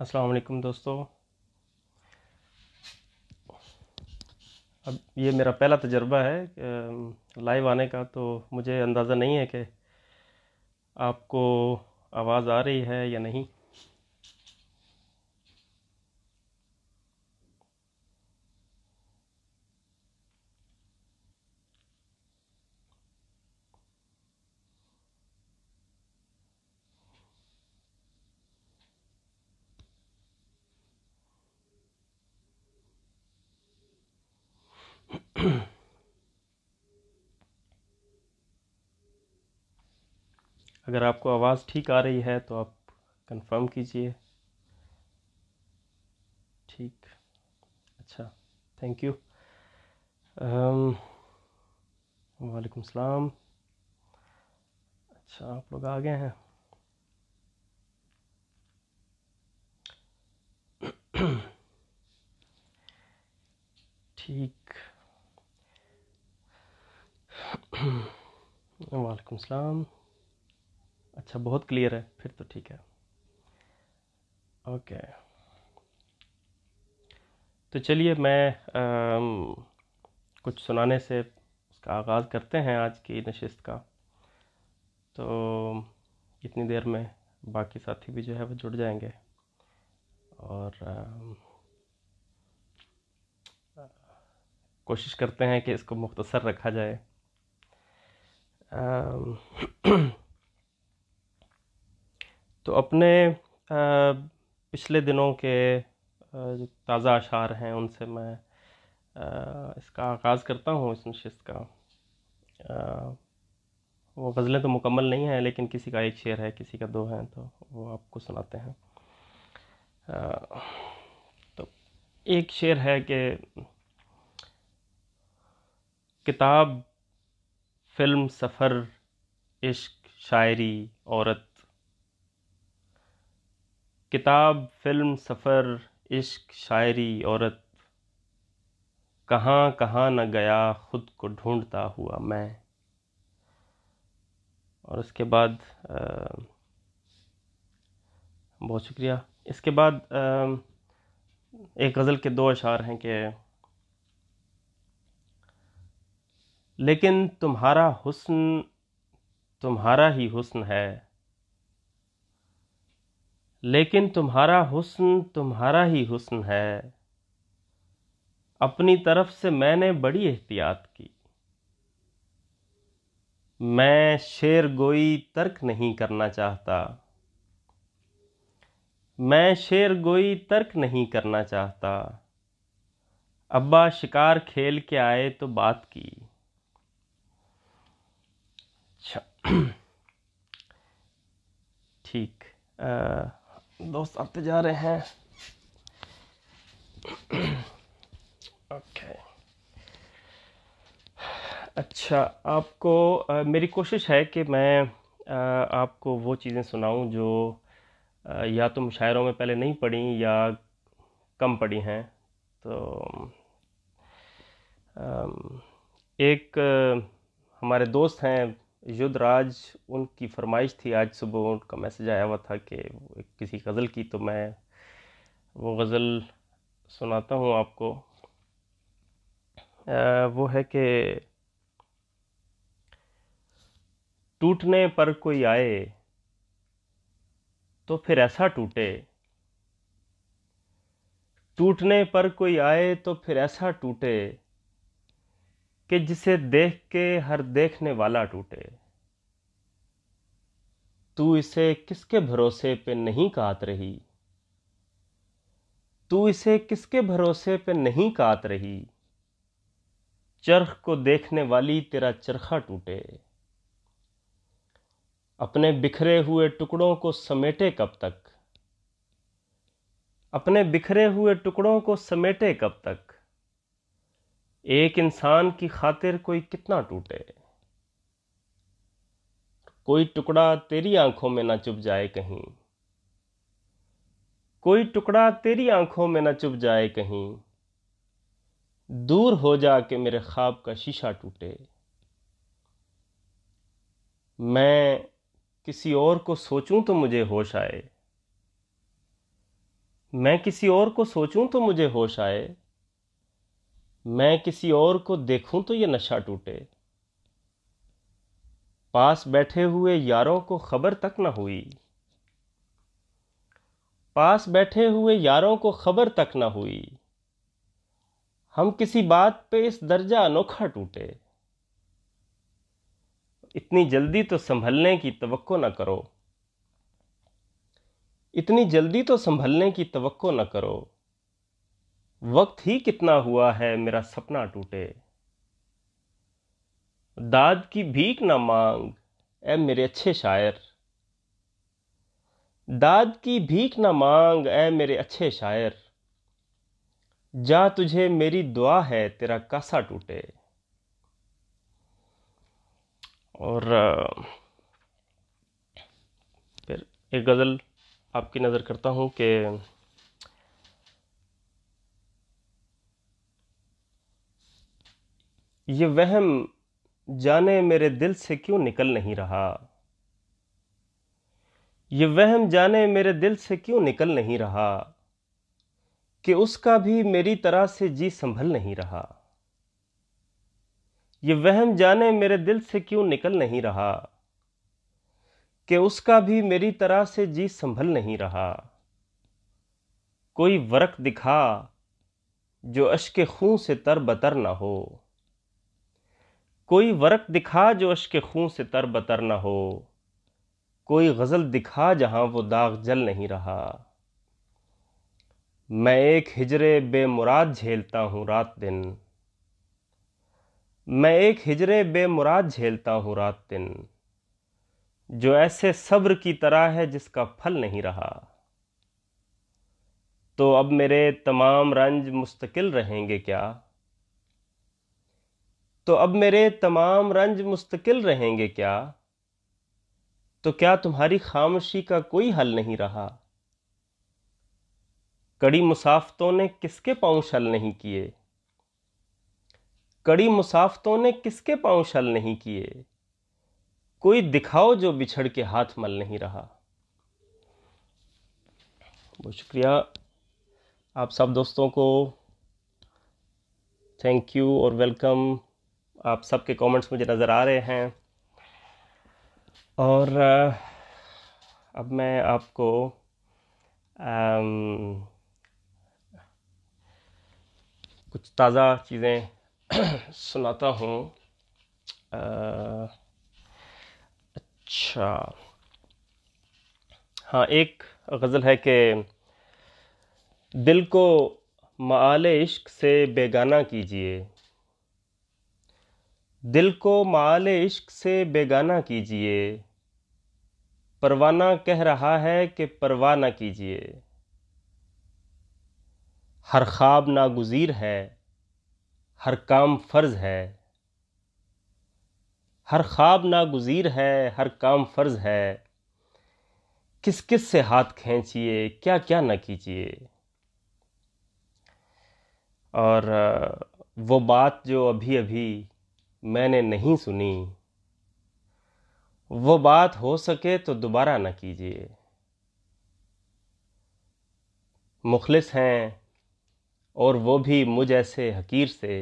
अस्सलाम वालेकुम दोस्तों अब ये मेरा पहला तजर्बा है लाइव आने का तो मुझे अंदाज़ा नहीं है कि आपको आवाज़ आ रही है या नहीं अगर आपको आवाज़ ठीक आ रही है तो आप कंफर्म कीजिए ठीक अच्छा थैंक यू um, वालेकुम सलाम अच्छा आप लोग आ गए हैं ठीक वालेकुम सलाम अच्छा बहुत क्लियर है फिर तो ठीक है ओके तो चलिए मैं आ, कुछ सुनाने से उसका आगाज़ करते हैं आज की नशिस्त का तो इतनी देर में बाकी साथी भी जो है वो जुड़ जाएंगे और आ, कोशिश करते हैं कि इसको मुख्तसर रखा जाए आ, तो अपने पिछले दिनों के जो ताज़ा अशार हैं उनसे मैं इसका आगाज़ करता हूँ इस नशस्त का वो गज़लें तो मुकम्मल नहीं हैं लेकिन किसी का एक शेर है किसी का दो हैं तो वो आपको सुनाते हैं तो एक शेर है कि किताब फिल्म सफ़र इश्क शायरी औरत किताब फिल्म सफ़र इश्क शायरी औरत कहाँ कहाँ न गया ख़ुद को ढूंढता हुआ मैं और उसके बाद आ, बहुत शुक्रिया इसके बाद आ, एक गज़ल के दो अशार हैं कि लेकिन तुम्हारा हुस्न तुम्हारा ही हुस्न है लेकिन तुम्हारा हुस्न तुम्हारा ही हुस्न है अपनी तरफ से मैंने बड़ी एहतियात की मैं शेर गोई तर्क नहीं करना चाहता मैं शेर गोई तर्क नहीं करना चाहता अब्बा शिकार खेल के आए तो बात की अच्छा ठीक दोस्त आते जा रहे हैं ओके अच्छा आपको आ, मेरी कोशिश है कि मैं आ, आपको वो चीज़ें सुनाऊं जो आ, या तो मुशायरों में पहले नहीं पढ़ी या कम पढ़ी हैं तो एक हमारे दोस्त हैं युद्धराज उनकी फरमाइश थी आज सुबह उनका मैसेज आया हुआ था कि किसी गज़ल की तो मैं वो गज़ल सुनाता हूँ आपको आ, वो है कि टूटने पर कोई आए तो फिर ऐसा टूटे टूटने पर कोई आए तो फिर ऐसा टूटे कि जिसे देख के हर देखने वाला टूटे तू इसे किसके भरोसे पे नहीं कात रही तू इसे किसके भरोसे पे नहीं कात रही चरख को देखने वाली तेरा चरखा टूटे अपने बिखरे हुए टुकड़ों को समेटे कब तक अपने बिखरे हुए टुकड़ों को समेटे कब तक एक इंसान की खातिर कोई कितना टूटे कोई टुकड़ा तेरी आंखों में ना चुप जाए कहीं कोई टुकड़ा तेरी आंखों में ना चुप जाए कहीं दूर हो जा के मेरे ख्वाब का शीशा टूटे मैं किसी और को सोचूं तो मुझे होश आए मैं किसी और को सोचूं तो मुझे होश आए मैं किसी और को देखूं तो ये नशा टूटे पास बैठे हुए यारों को खबर तक न हुई पास बैठे हुए यारों को खबर तक न हुई हम किसी बात पे इस दर्जा अनोखा टूटे इतनी जल्दी तो संभलने की तवक्को न करो इतनी जल्दी तो संभलने की तवक्को न करो वक्त ही कितना हुआ है मेरा सपना टूटे दाद की भीख ना मांग ए मेरे अच्छे शायर दाद की भीख ना मांग ऐ मेरे अच्छे शायर जा तुझे मेरी दुआ है तेरा कासा टूटे और फिर एक गज़ल आपकी नज़र करता हूँ कि ये वहम जाने मेरे दिल से क्यों निकल नहीं रहा ये वहम जाने मेरे दिल से क्यों निकल नहीं रहा कि उसका भी मेरी तरह से जी संभल नहीं रहा ये वहम जाने मेरे दिल से क्यों निकल नहीं रहा कि उसका भी मेरी तरह से जी संभल नहीं रहा कोई वरक दिखा जो अश्क खून से तर बतर ना हो कोई वर्क दिखा जो अश्क खूं से तर बतर ना हो कोई गज़ल दिखा जहां वो दाग जल नहीं रहा मैं एक हिजरे बेमुराद झेलता हूं रात दिन मैं एक हिजरे बेमुराद झेलता हूं रात दिन जो ऐसे सब्र की तरह है जिसका फल नहीं रहा तो अब मेरे तमाम रंज मुस्तकिल रहेंगे क्या तो अब मेरे तमाम रंज मुस्तकिल रहेंगे क्या तो क्या तुम्हारी खामोशी का कोई हल नहीं रहा कड़ी मुसाफतों ने किसके पांव शल नहीं किए कड़ी मुसाफतों ने किसके पांव शल नहीं किए कोई दिखाओ जो बिछड़ के हाथ मल नहीं रहा बहुत शुक्रिया आप सब दोस्तों को थैंक यू और वेलकम आप सबके कमेंट्स मुझे नज़र आ रहे हैं और अब मैं आपको आम, कुछ ताज़ा चीज़ें सुनाता हूँ अच्छा हाँ एक गज़ल है कि दिल को माल इश्क से बेगाना कीजिए दिल को माल इश्क से बेगाना कीजिए परवाना कह रहा है कि परवाह ना कीजिए हर ख्वाब नागुजीर है हर काम फ़र्ज है हर ख्वाब नागुजीर है हर काम फ़र्ज है किस किस से हाथ खींचिए क्या क्या ना कीजिए और वो बात जो अभी अभी मैंने नहीं सुनी वो बात हो सके तो दोबारा न कीजिए मुखलिस हैं और वो भी मुझ ऐसे हकीर से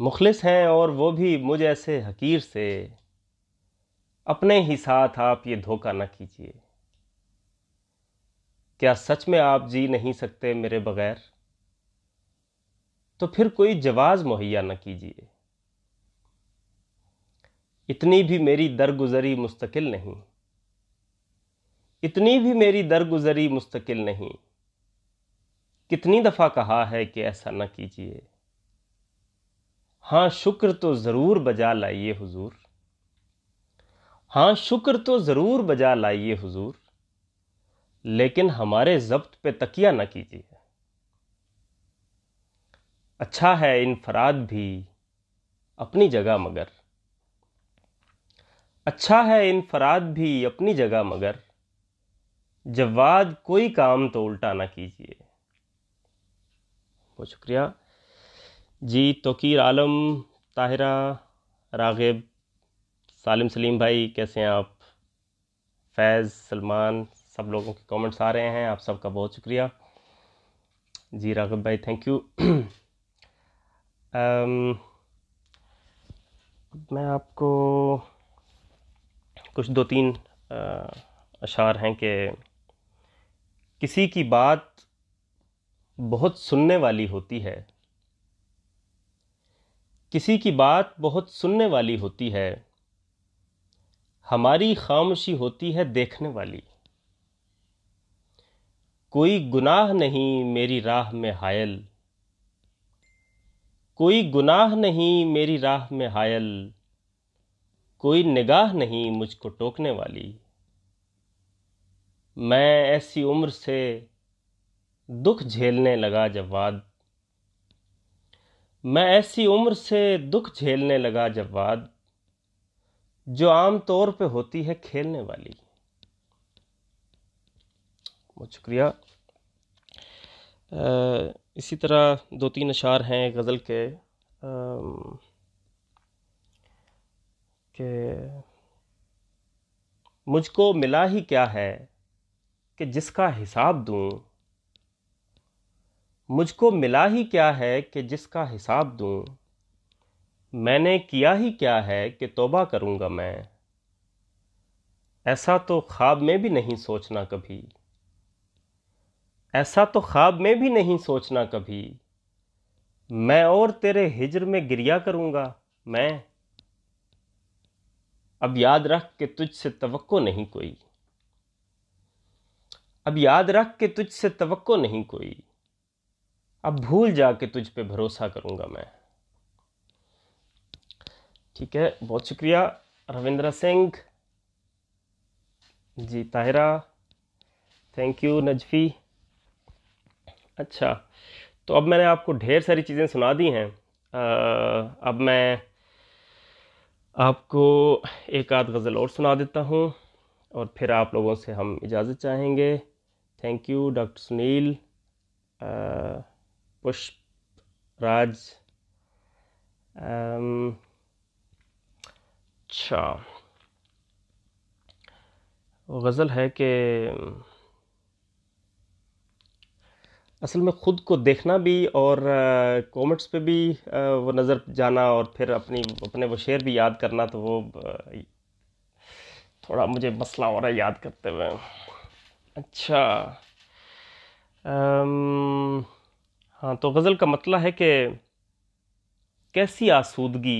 मुखलिस हैं और वो भी मुझ ऐसे हकीर से अपने ही साथ आप ये धोखा न कीजिए क्या सच में आप जी नहीं सकते मेरे बगैर तो फिर कोई जवाब मुहैया न कीजिए इतनी भी मेरी दरगुजरी मुस्तकिल नहीं इतनी भी मेरी दरगुजरी मुस्तकिल नहीं कितनी दफ़ा कहा है कि ऐसा न कीजिए हाँ शुक्र तो ज़रूर बजा लाइए हुजूर हाँ शुक्र तो ज़रूर बजा लाइए हुजूर लेकिन हमारे जब्त पे तकिया ना कीजिए अच्छा है इनफराद भी अपनी जगह मगर अच्छा है इनफराद भी अपनी जगह मगर जवाद कोई काम तो उल्टा ना कीजिए बहुत शुक्रिया जी तोकीर आलम ताहिरा रागिब सालिम सलीम भाई कैसे हैं आप फैज़ सलमान सब लोगों के कमेंट्स आ रहे हैं आप सबका बहुत शुक्रिया जी राघव भाई थैंक यू Um, मैं आपको कुछ दो तीन अशार हैं कि किसी की बात बहुत सुनने वाली होती है किसी की बात बहुत सुनने वाली होती है हमारी खामोशी होती है देखने वाली कोई गुनाह नहीं मेरी राह में हायल कोई गुनाह नहीं मेरी राह में हायल कोई निगाह नहीं मुझको टोकने वाली मैं ऐसी उम्र से दुख झेलने लगा जवाद मैं ऐसी उम्र से दुख झेलने लगा जवाद जो आम तौर पे होती है खेलने वाली बहुत शुक्रिया इसी तरह दो तीन अशार हैं गज़ल के के मुझको मिला ही क्या है कि जिसका हिसाब दूँ मुझको मिला ही क्या है कि जिसका हिसाब दूँ मैंने किया ही क्या है कि तोबा करूँगा मैं ऐसा तो ख्वाब में भी नहीं सोचना कभी ऐसा तो ख्वाब में भी नहीं सोचना कभी मैं और तेरे हिजर में गिरिया करूंगा मैं अब याद रख के तुझसे तवक्को नहीं कोई अब याद रख के तुझसे तवक्को नहीं कोई अब भूल जा के तुझ पे भरोसा करूंगा मैं ठीक है बहुत शुक्रिया रविंद्र सिंह जी ताहिरा थैंक यू नजफ़ी अच्छा तो अब मैंने आपको ढेर सारी चीज़ें सुना दी हैं अब मैं आपको एक आध गज़ल और सुना देता हूँ और फिर आप लोगों से हम इजाज़त चाहेंगे थैंक यू डॉक्टर सुनील पुष्प राज अच्छा वो गज़ल है कि असल में ख़ुद को देखना भी और कमेंट्स पे भी आ, वो नज़र जाना और फिर अपनी अपने वो शेर भी याद करना तो वो थोड़ा मुझे मसला हो रहा है याद करते हुए अच्छा आम, हाँ तो गज़ल का मतला है कि कैसी आसूदगी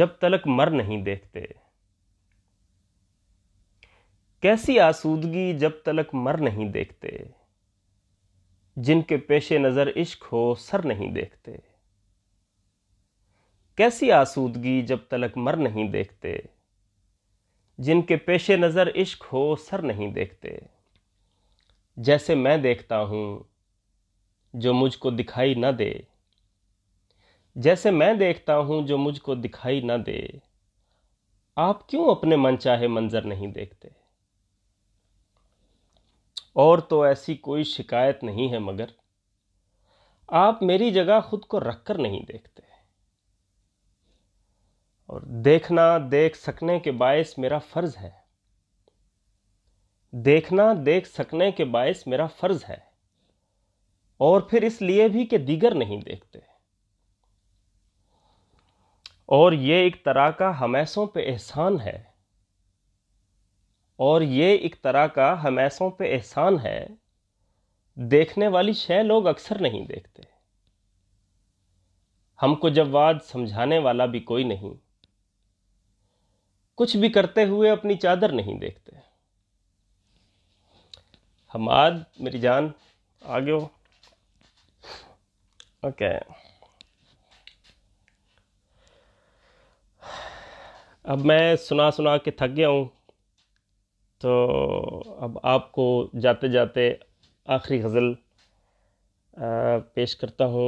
जब तलक मर नहीं देखते कैसी आसूदगी जब तलक मर नहीं देखते जिनके पेशे नज़र इश्क हो सर नहीं देखते कैसी आसूदगी जब तलक मर नहीं देखते जिनके पेशे नज़र इश्क हो सर नहीं देखते जैसे मैं देखता हूँ जो मुझको दिखाई ना दे जैसे मैं देखता हूँ जो मुझको दिखाई ना दे आप क्यों अपने मन चाहे मंज़र नहीं देखते और तो ऐसी कोई शिकायत नहीं है मगर आप मेरी जगह खुद को रखकर नहीं देखते और देखना देख सकने के बायस मेरा फर्ज है देखना देख सकने के बायस मेरा फर्ज है और फिर इसलिए भी कि दीगर नहीं देखते और ये एक तरह का हमेशों पे एहसान है और ये एक तरह का ऐसों पर एहसान है देखने वाली शय लोग अक्सर नहीं देखते हमको जब वाद समझाने वाला भी कोई नहीं कुछ भी करते हुए अपनी चादर नहीं देखते हमाद मेरी जान आगे हो ओके अब मैं सुना सुना के थक गया हूं तो अब आपको जाते जाते आखिरी गज़ल पेश करता हो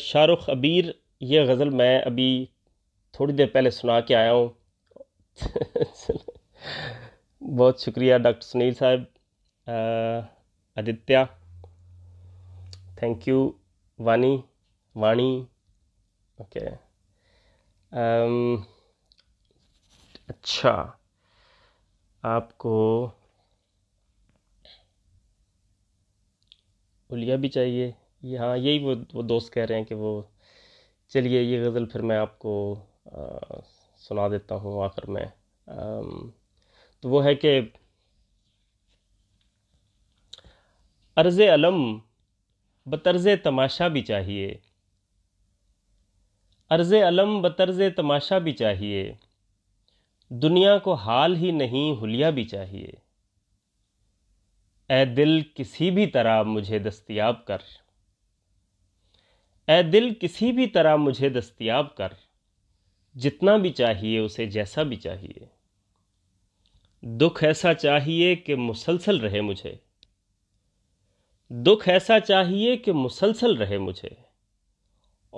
शाहरुख अबीर ये गज़ल मैं अभी थोड़ी देर पहले सुना के आया हूँ बहुत शुक्रिया डॉक्टर सुनील साहब आदित्य थैंक यू वानी वाणी ओके okay. um, अच्छा आपको उलिया भी चाहिए हाँ यही वो वो दोस्त कह रहे हैं कि वो चलिए ये गज़ल फिर मैं आपको आ, सुना देता हूँ आखिर में आ, तो वो है कि अर्ज़ अलम बतर्ज़ तमाशा भी चाहिए अर्ज़ अलम बतर्ज़ तमाशा भी चाहिए दुनिया को हाल ही नहीं हुलिया भी चाहिए ए दिल किसी भी तरह मुझे दस्तियाब कर ए दिल किसी भी तरह मुझे दस्तियाब कर जितना भी चाहिए उसे जैसा भी चाहिए दुख ऐसा चाहिए कि मुसलसल रहे मुझे दुख ऐसा चाहिए कि मुसलसल रहे मुझे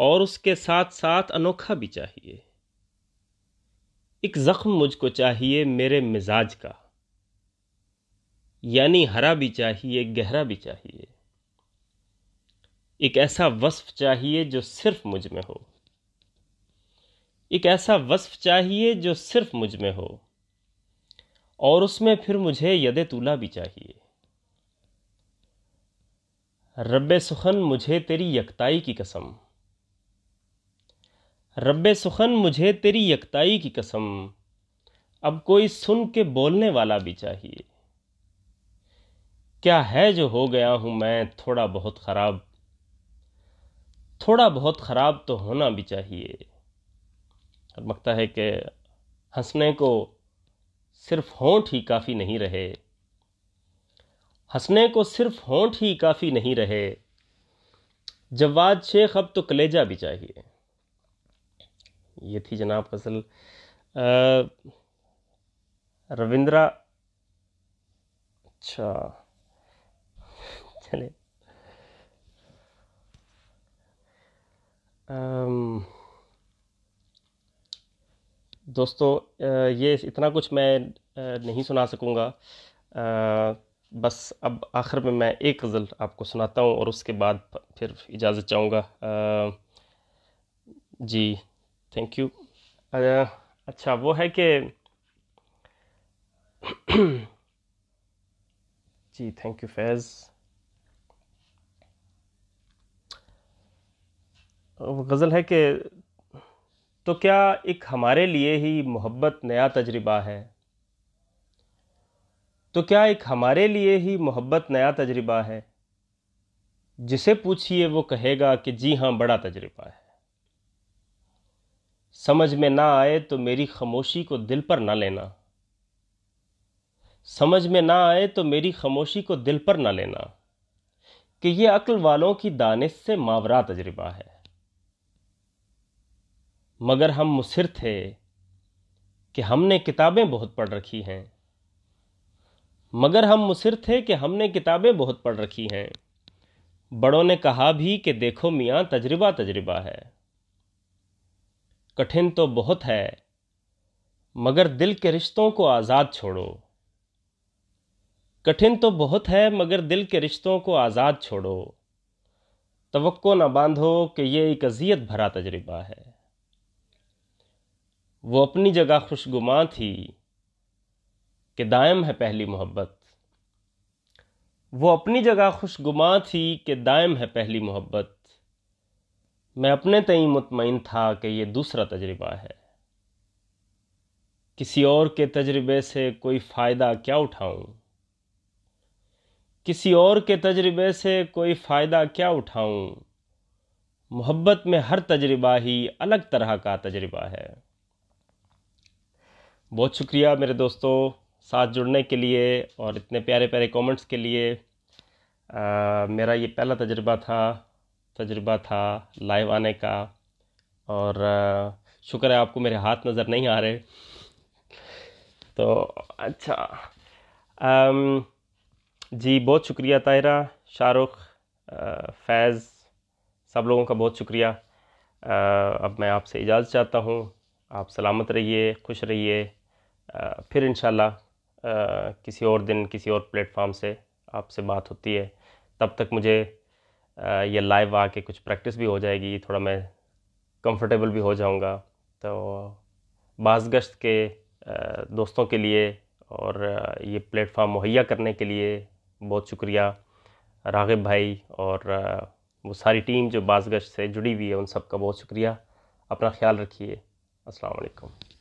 और उसके साथ साथ अनोखा भी चाहिए एक जख्म मुझको चाहिए मेरे मिजाज का यानी हरा भी चाहिए गहरा भी चाहिए एक ऐसा वस्फ चाहिए जो सिर्फ मुझ में हो एक ऐसा वस्फ चाहिए जो सिर्फ मुझ में हो और उसमें फिर मुझे यदे तूला भी चाहिए रब सुखन मुझे तेरी यकताई की कसम रब्बे सुखन मुझे तेरी यकताई की कसम अब कोई सुन के बोलने वाला भी चाहिए क्या है जो हो गया हूं मैं थोड़ा बहुत खराब थोड़ा बहुत खराब तो होना भी चाहिए लगता है कि हंसने को सिर्फ होंठ ही काफ़ी नहीं रहे हंसने को सिर्फ होंठ ही काफ़ी नहीं रहे जवाद शेख अब तो कलेजा भी चाहिए ये थी जनाब गज़ल रविंद्रा अच्छा चले दोस्तों ये इतना कुछ मैं नहीं सुना सकूँगा बस अब आखिर में मैं एक गज़ल आपको सुनाता हूँ और उसके बाद फिर इजाज़त चाहूँगा जी थैंक यू अच्छा वो है कि जी थैंक यू फैज़ गज़ल है कि तो क्या एक हमारे लिए ही मोहब्बत नया तजर्बा है तो क्या एक हमारे लिए ही मोहब्बत नया तजर्बा है जिसे पूछिए वो कहेगा कि जी हाँ बड़ा तजर्बा है समझ में ना आए तो मेरी खामोशी को दिल पर ना लेना समझ में ना आए तो मेरी खामोशी को दिल पर ना लेना कि ये अक्ल वालों की दानिश से मावरा तजर्बा है मगर हम मुसर थे कि हमने किताबें बहुत पढ़ रखी हैं मगर हम मुसिर थे कि हमने किताबें बहुत पढ़ रखी हैं बड़ों ने कहा भी कि देखो मियाँ तजर्बा तजर्बा है कठिन तो बहुत है मगर दिल के रिश्तों को आज़ाद छोड़ो कठिन तो बहुत है मगर दिल के रिश्तों को आज़ाद छोड़ो तो ना बांधो कि ये एक अजियत भरा तजर्बा है वो अपनी जगह खुशगुमा थी कि दायम है पहली मोहब्बत वो अपनी जगह खुशगुमा थी कि दायम है पहली मोहब्बत मैं अपने तई मुतमिन था कि ये दूसरा तजर्बा है किसी और के तजर्बे से कोई फ़ायदा क्या उठाऊं? किसी और के तजर्बे से कोई फ़ायदा क्या उठाऊं? मोहब्बत में हर तजर्बा ही अलग तरह का तजर्बा है बहुत शुक्रिया मेरे दोस्तों साथ जुड़ने के लिए और इतने प्यारे प्यारे कमेंट्स के लिए आ, मेरा ये पहला तजर्बा था तजुर्बा था लाइव आने का और शुक्र है आपको मेरे हाथ नज़र नहीं आ रहे तो अच्छा आम, जी बहुत शुक्रिया ताहिरा शाहरुख फैज़ सब लोगों का बहुत शुक्रिया अब मैं आपसे इजाज़त चाहता हूँ आप सलामत रहिए खुश रहिए फिर इन किसी और दिन किसी और प्लेटफॉर्म से आपसे बात होती है तब तक मुझे ये लाइव आके कुछ प्रैक्टिस भी हो जाएगी थोड़ा मैं कंफर्टेबल भी हो जाऊँगा तो बाज गश्त के दोस्तों के लिए और ये प्लेटफार्म मुहैया करने के लिए बहुत शुक्रिया राघब भाई और वो सारी टीम जो बाज गश्त से जुड़ी हुई है उन सब का बहुत शुक्रिया अपना ख्याल रखिए अस्सलाम वालेकुम